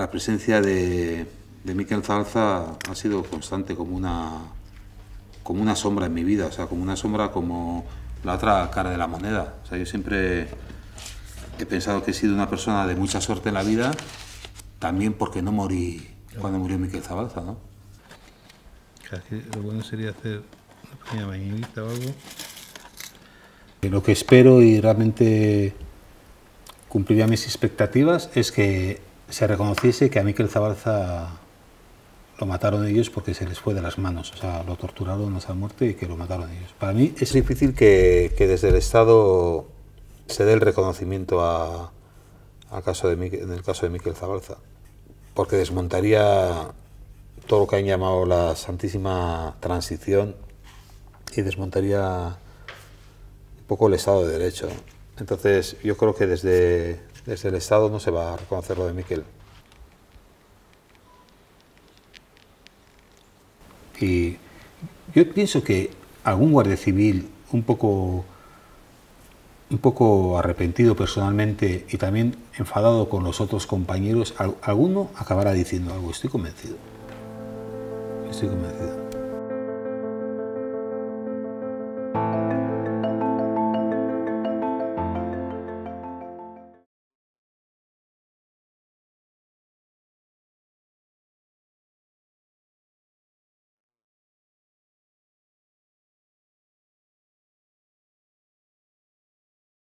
la presencia de, Miquel Zabalza ha sido constante como una, como una sombra en mi vida, o sea, como una sombra como la otra cara de la moneda. sea, yo siempre he pensado que he sido una persona de mucha suerte en la vida, también porque no morí cuando murió Miquel Zabalza, Lo bueno sería hacer una pequeña mañanita o algo. Lo que espero y realmente cumpliría mis expectativas es que se reconociese que a Miquel Zabalza lo mataron ellos porque se les fue de las manos, o sea, lo torturaron hasta la muerte y que lo mataron ellos. Para mí es, difícil que, desde el Estado se dé el reconocimiento a, caso de en el caso de Miquel Zabalza, porque desmontaría todo lo que han llamado la Santísima Transición y desmontaría un poco el Estado de Derecho. Entonces, yo creo que desde, desde el Estado no se va a reconocer lo de Miquel. Y yo pienso que algún guardia civil un poco, un poco arrepentido personalmente y también enfadado con los otros compañeros, alguno acabará diciendo algo, estoy convencido. Estoy convencido.